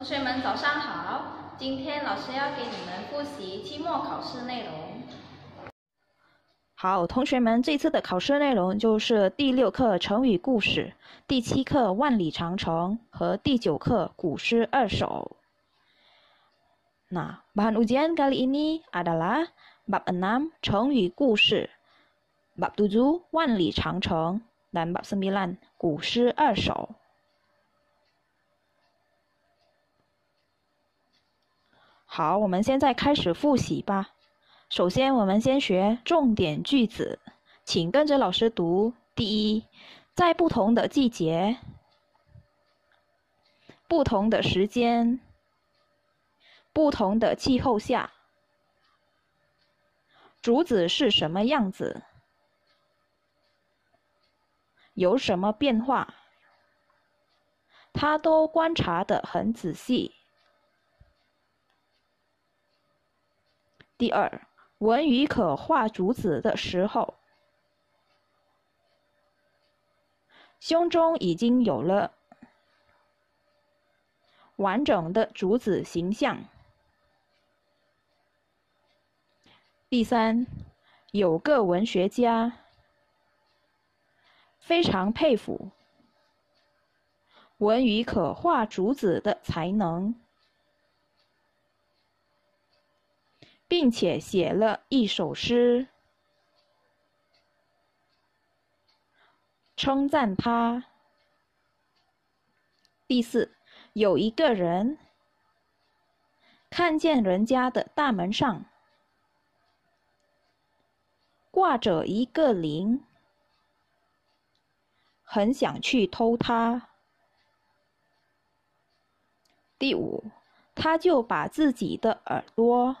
同学们早上好，今天老师要给你们复习期末考试内容。好，同学们，这次的考试内容就是第六课成语故事、第七课万里长城和第九课古诗二首。那 bahan ujian kali ini adalah bab enam, 成语故事，bab tujuh, 万里长城，dan bab sembilan, 古诗二首。好，我们现在开始复习吧。首先，我们先学重点句子，请跟着老师读。第一，在不同的季节、不同的时间、不同的气候下，竹子是什么样子，有什么变化，他都观察得很仔细。第二，文与可画竹子的时候，胸中已经有了完整的竹子形象。第三，有个文学家非常佩服文与可画竹子的才能。并且写了一首诗，称赞他。第四，有一个人看见人家的大门上挂着一个铃，很想去偷它。第五，他就把自己的耳朵。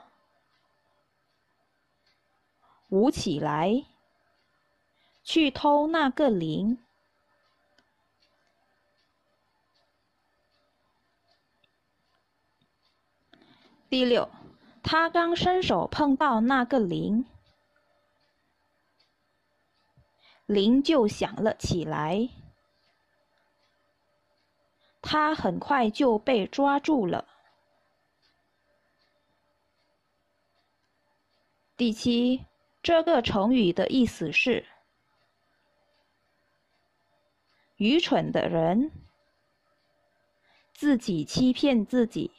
舞起来！去偷那个铃。第六，他刚伸手碰到那个铃，铃就响了起来。他很快就被抓住了。第七。这个成语的意思是：愚蠢的人自己欺骗自己。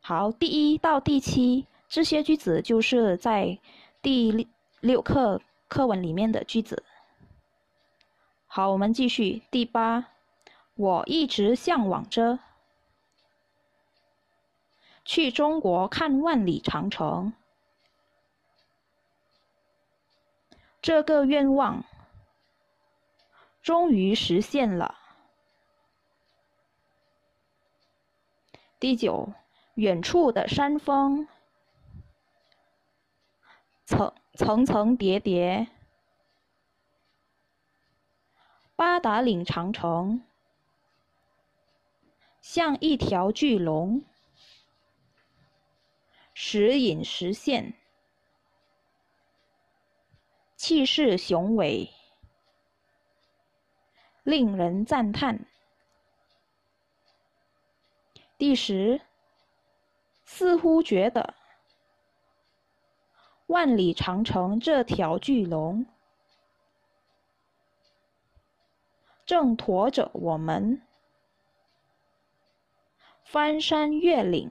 好，第一到第七这些句子就是在第六课课文里面的句子。好，我们继续第八。我一直向往着去中国看万里长城。这个愿望终于实现了。第九，远处的山峰层层层叠叠，八达岭长城像一条巨龙，时隐时现。气势雄伟，令人赞叹。第十，似乎觉得万里长城这条巨龙正驮着我们翻山越岭，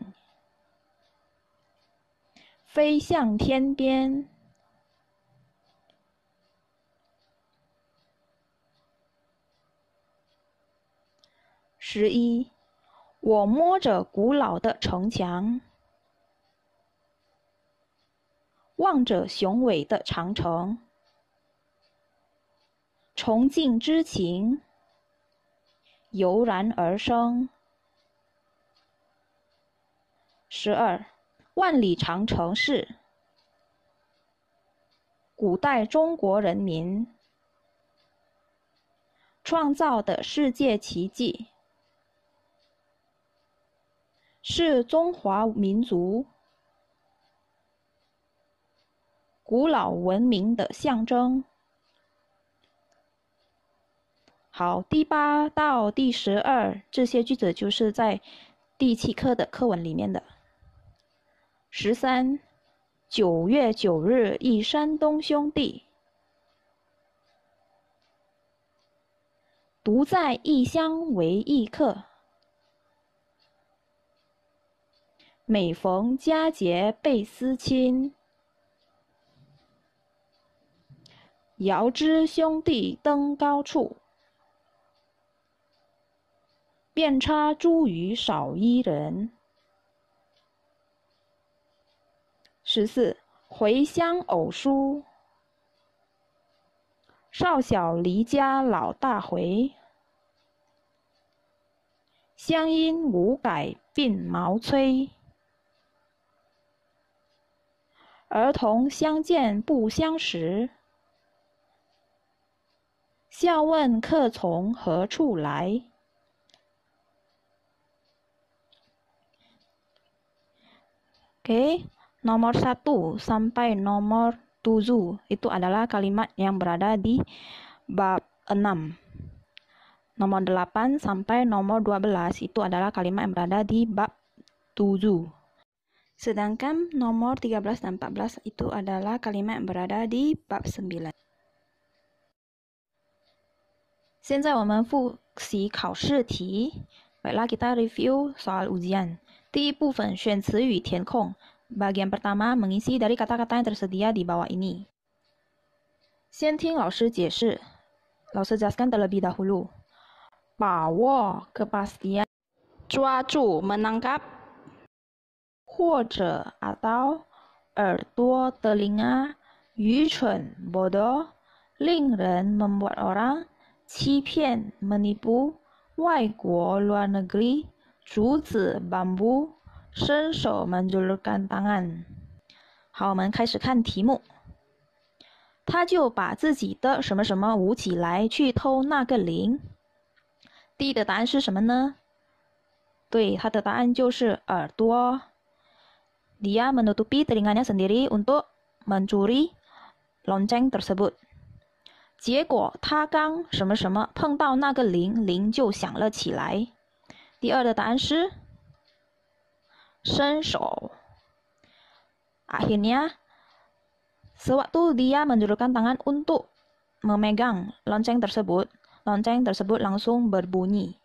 飞向天边。十一，我摸着古老的城墙，望着雄伟的长城，崇敬之情油然而生。十二，万里长城是古代中国人民创造的世界奇迹。是中华民族古老文明的象征。好，第八到第十二这些句子就是在第七课的课文里面的。十三，九月九日忆山东兄弟，独在异乡为异客。每逢佳节倍思亲，遥知兄弟登高处，遍插茱萸少一人。十四《回乡偶书》：少小离家老大回，乡音无改鬓毛衰。儿童相见不相识。笑问客从何处来？Oke, okay, nomor satu sampai nomor tujuh itu adalah kalimat yang berada di bab enam. Nomor delapan sampai nomor dua belas itu adalah kalimat yang berada di bab tujuh. Sedangkan nomor 13 dan 14 itu adalah kalimat yang berada di bab 9. 现在我们复习考试题。Baiklah kita review soal ujian. Bagian pertama mengisi dari kata-kata yang tersedia di bawah ini. 先听老师解释。老师 jelaskan terlebih dahulu. 把握 kepastian. 抓住 menangkap 或者阿刀耳朵的铃啊愚蠢不多令人蒙不耳安欺骗 money 不外国乱了 gree 竹子 bamboo 伸手蒙住了干档案好我们开始看题目他就把自己的什么什么捂起来去偷那个铃。d 的答案是什么呢对他的答案就是耳朵 Dia menutupi telinganya sendiri untuk mencuri lonceng tersebut. 结果他刚什么什么碰到那个铃，铃就响了起来。第二的答案是伸手。Akhirnya, sewaktu dia menjulurkan tangan untuk memegang lonceng tersebut, lonceng tersebut langsung berbunyi.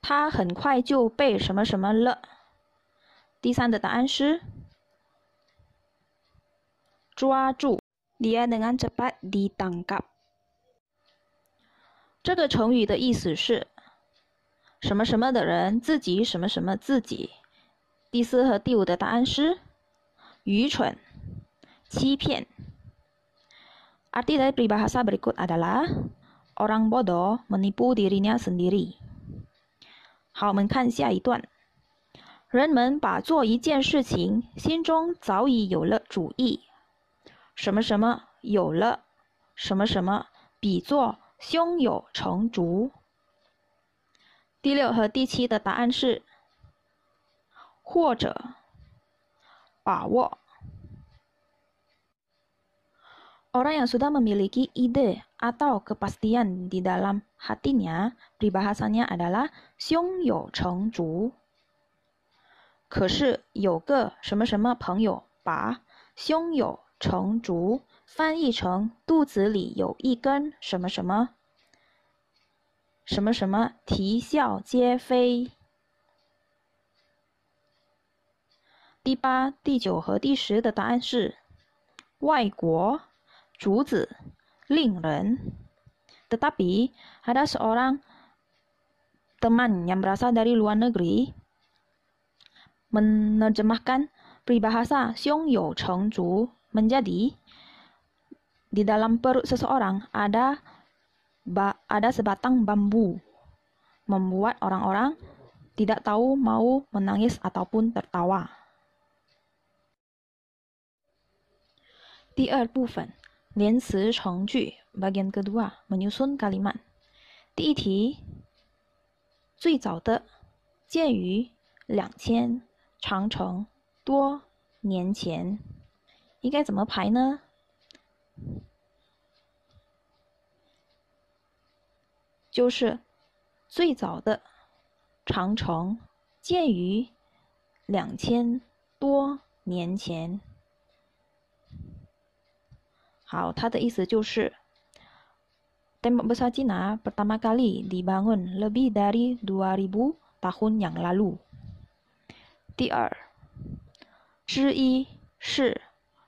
他很快就被什么什么了。第三的答案是抓住，Dia dengan cepat 你爱两眼直白而动夹。这个成语的意思是，什么什么的人自己什么什么自己。第四和第五的答案是愚蠢、欺骗。Arti dari bahasa berikut adalah orang bodoh menipu dirinya sendiri。好，我们看下一段。人们把做一件事情心中早已有了主意，什么什么有了，什么什么比作胸有成竹。第六和第七的答案是或者把我 orang yang sudah memiliki ide atau kepastian di dalam hatinya, peribahasannya adalah 胸有成竹。可是有个什么什么朋友把胸有成竹翻译成肚子里有一根什么什么什么什么，啼笑皆非。第八、第九和第十的答案是外国竹子令人。的答比 ada seorang teman yang berasal dari luar negeri。menerjemahkan peribahasa xiong you cheng zhu menjadi di dalam perut seseorang ada ba, ada sebatang bambu membuat orang-orang tidak tahu mau menangis ataupun tertawa. 第二部分连词成句 er bagian kedua menyusun kalimat。第一题，最早的建于两千长城多年前应该怎么排呢？就是最早的长城建于两千多年前。好，他的意思就是，dame berasal pertama kali dibangun lebih dari dua ribu tahun yang lalu。第二之一是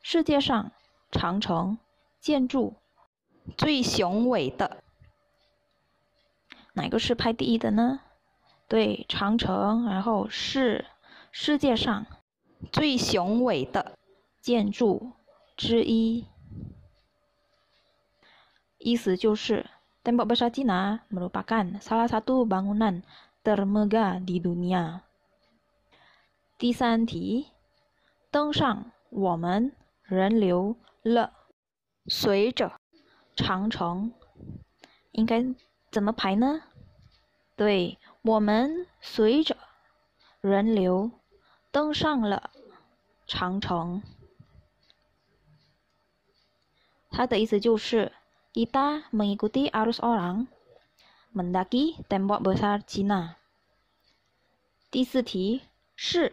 世界上长城建筑最雄伟的，哪个是排第一的呢？对，长城，然后是世界上最雄伟的建筑之一，意思就是 Tembok Besar China merupakan salah satu bangunan termegah di dunia。第三题，登上我们人流了，随着长城，应该怎么排呢？对，我们随着人流登上了长城。它的意思就是，kita mengikuti arus orang, mendaki tembok besar China。第四题是。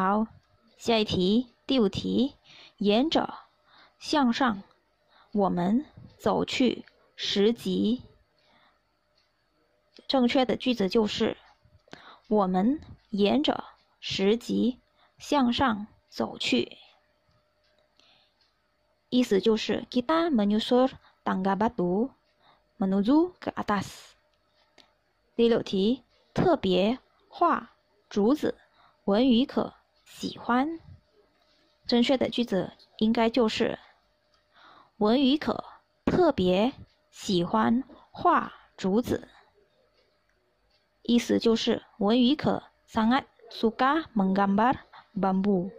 好，下一题，第五题，沿着向上，我们走去十级。正确的句子就是，我们沿着十级向上走去。意思就是，kita menausur tangga batu menuju ke atas。第六题，特别画竹子，文语可。喜欢，正确的句子应该就是文宇可特别喜欢画竹子，意思就是文宇可 sangat suka menggambar bambu。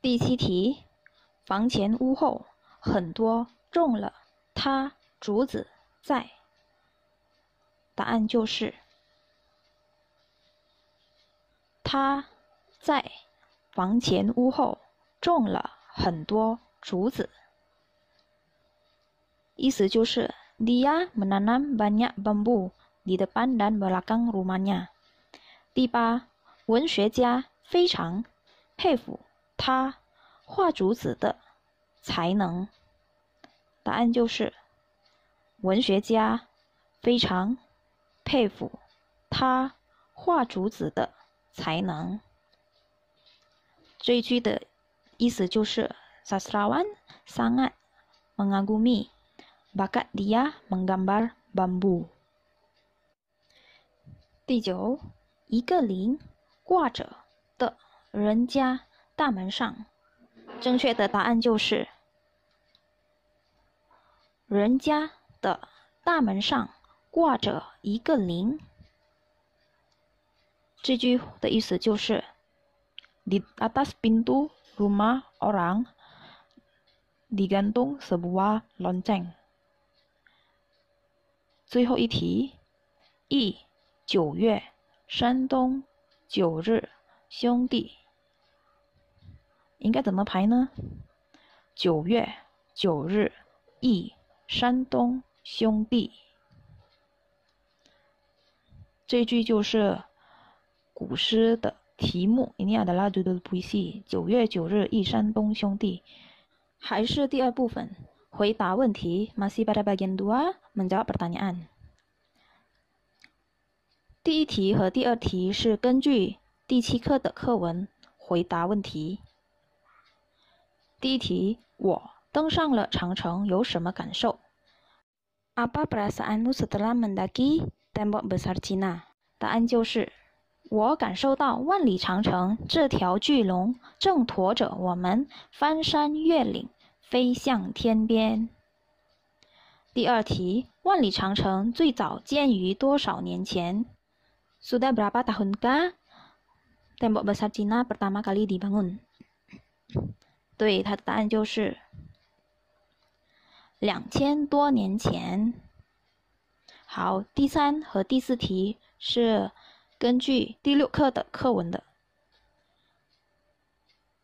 第七题，房前屋后很多种了他竹子在，答案就是。他在房前屋后种了很多竹子，意思就是 dia menanam banyak bambu di depan dan belakang rumahnya。第八，文学家非常佩服他画竹子的才能，答案就是文学家非常佩服他画竹子的。才能。这句的意思就是，Sastrawan sangat mengagumi bakat dia menggambar bambu。第九，一个铃挂着的人家大门上，正确的答案就是，人家的大门上挂着一个铃。这句的意思就是，di atas pintu rumah orang digantung sebuah lonceng。最后一题，E 九月山东九日兄弟应该怎么排呢？九月九日 E 山东兄弟。这句就是。古诗的题目，ini pada bagian dua menjawab pertanyaan。第一题和第二题是根据第七课的课文回答问题。第一题，我登上了长城有什么感受？Apa perasaanmu setelah mendaki tembok besar Cina？答案就是我感受到万里长城这条巨龙正驮着我们翻山越岭，飞向天边。第二题，万里长城最早建于多少年前？对，它的答案就是两千多年前。好，第三和第四题是。根据第六课的课文的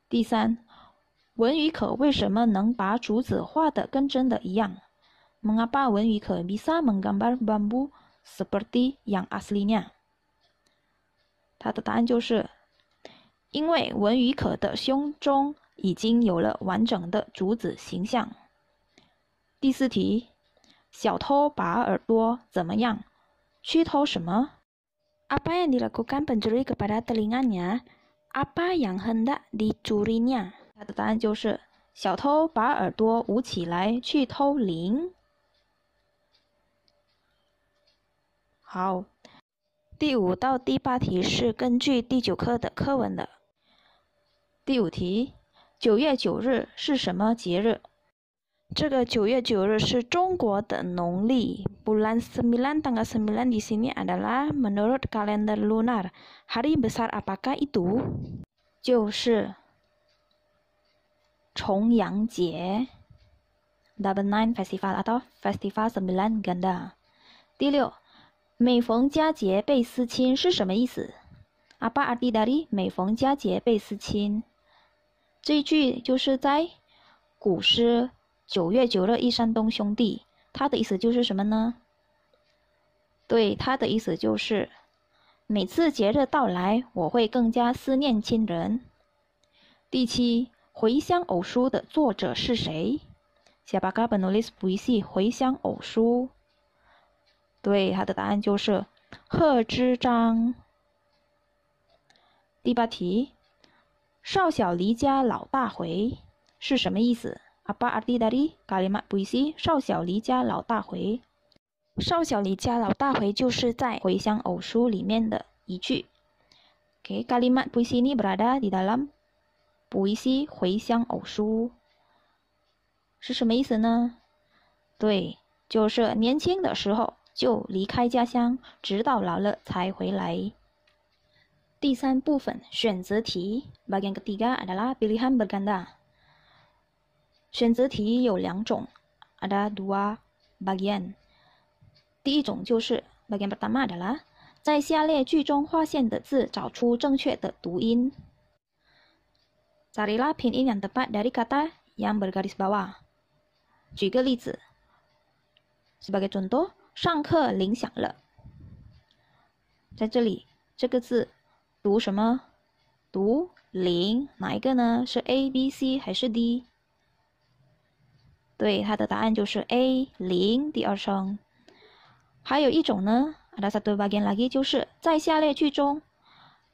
第三，文与可为什么能把竹子画的跟真的一样？Mengapa w 蒙 n 巴 bisa menggambar bambu seperti yang aslinya？他的答案就是，因为文与可的胸中已经有了完整的竹子形象。第四题，小偷把耳朵怎么样？去偷什么？apa yang di lakukan pencuri kepada telinganya，apa yang hendak dicurinya？它的答案就是小偷把耳朵捂起来去偷铃。好，第五到第八题是根据第九课的课文的。第五题，九月九日是什么节日？这个九月九日是中国的农历，bulan sembilan tanggal sembilan di sini adalah menurut kalender lunar。Hari besar apakah itu？就是重阳节，Double Nine Festival atau Festival Sembilan Ganda。第六，每逢佳节倍思亲是什么意思？apa arti dari 每逢佳节倍思亲？这句就是在古诗。九月九日忆山东兄弟，他的意思就是什么呢？对，他的意思就是每次节日到来，我会更加思念亲人。第七，《回乡偶书》的作者是谁？先把嘎本努力复习，《回乡偶书》。对，他的答案就是贺知章。第八题，“少小离家老大回”是什么意思？apa arti dari kalimat puisi “少小离家老大回”？“少小离家老大回”就是在《回乡偶书》里面的一句。Oke, okay, kalimat puisi ini berada di dalam puisi《回乡偶书》，是什么意思呢？对，就是年轻的时候就离开家乡，直到老了才回来。第三部分选择题，bagian ketiga adalah pilihan berganda。选择题有两种，ada dua bagian。第一种就是 bagian pertama a 啦，在下列句中划线的字找出正确的读音。Cari lah pin yang t e p a t dari kata yang bergaris bawah。举个例子，sebagai contoh，上课铃响了。在这里，这个字读什么？读铃？哪一个呢？是 A、B、C 还是 D？对，它的答案就是 A 零第二声。还有一种呢，adalah sebagai lagi，就是在下列句中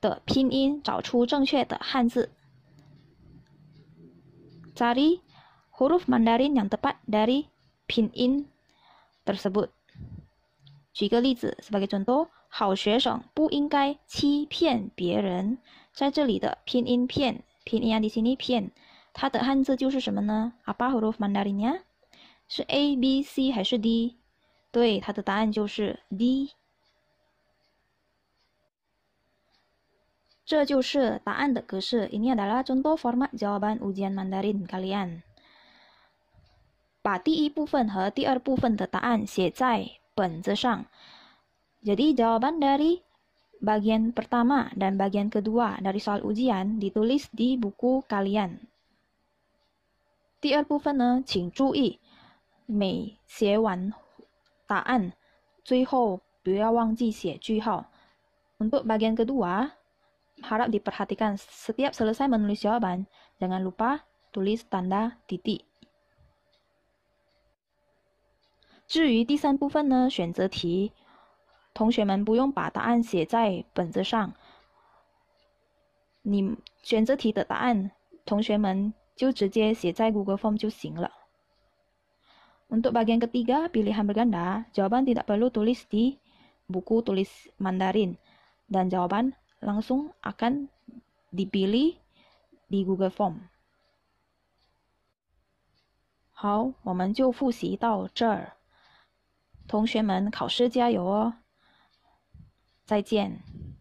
的拼音找出正确的汉字。dari huruf mandarin yang tepat dari 拼音 tersebut。举个例子，sebagai contoh，好学生不应该欺骗别人，在这里的拼音骗，拼音 yang di sini 骗。它的汉字就是什么呢？Apa huruf Mandarinnya？是 A、B、C 还是 D？对，它的答案就是 D。这就是答案的格式。Ini adalah contoh format jawaban ujian Mandarin kalian。把第一部分和第二部分的答案写在本子上。Jadi jawaban dari bagian pertama dan bagian kedua dari soal ujian ditulis di buku kalian. 第二部分呢，请注意，每写完答案，最后不要忘记写句号。untuk bagian kedua harap diperhatikan setiap selesai menulis jawaban jangan lupa tulis tanda titik. 至于第三部分呢，选择题，同学们不用把答案写在本子上。你选择题的答案，同学们。就直接写在 Google Form 就行了。Untuk bagian ketiga, pilihan berganda, jawaban tidak perlu tulis di buku tulis Mandarin dan jawaban langsung akan dipilih di Google Form。好，我们就复习到这儿，同学们，考试加油哦！再见。